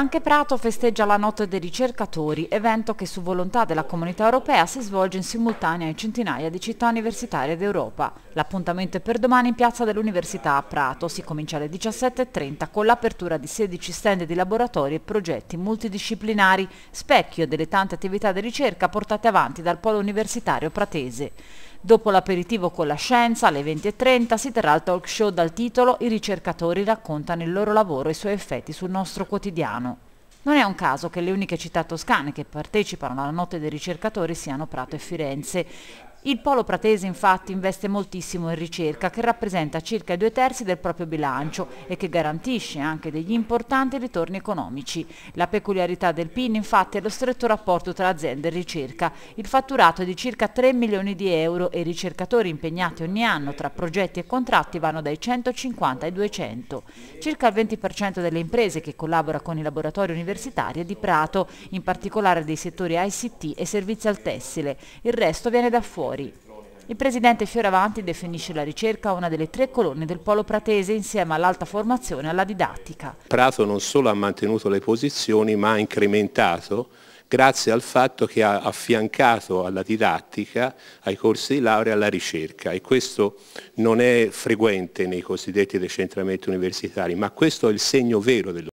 Anche Prato festeggia la Notte dei ricercatori, evento che su volontà della comunità europea si svolge in simultanea in centinaia di città universitarie d'Europa. L'appuntamento è per domani in piazza dell'Università a Prato. Si comincia alle 17.30 con l'apertura di 16 stand di laboratori e progetti multidisciplinari, specchio delle tante attività di ricerca portate avanti dal polo universitario pratese. Dopo l'aperitivo con la scienza, alle 20.30, si terrà il talk show dal titolo I ricercatori raccontano il loro lavoro e i suoi effetti sul nostro quotidiano. Non è un caso che le uniche città toscane che partecipano alla Notte dei ricercatori siano Prato e Firenze. Il polo pratese infatti investe moltissimo in ricerca che rappresenta circa i due terzi del proprio bilancio e che garantisce anche degli importanti ritorni economici. La peculiarità del PIN infatti è lo stretto rapporto tra azienda e ricerca. Il fatturato è di circa 3 milioni di euro e i ricercatori impegnati ogni anno tra progetti e contratti vanno dai 150 ai 200. Circa il 20% delle imprese che collabora con i laboratori universitari è di Prato, in particolare dei settori ICT e servizi al tessile. Il resto viene da fuori territori. Il presidente Fioravanti definisce la ricerca una delle tre colonne del polo pratese insieme all'alta formazione e alla didattica. Prato non solo ha mantenuto le posizioni ma ha incrementato grazie al fatto che ha affiancato alla didattica, ai corsi di laurea, alla ricerca e questo non è frequente nei cosiddetti decentramenti universitari, ma questo è il segno vero dello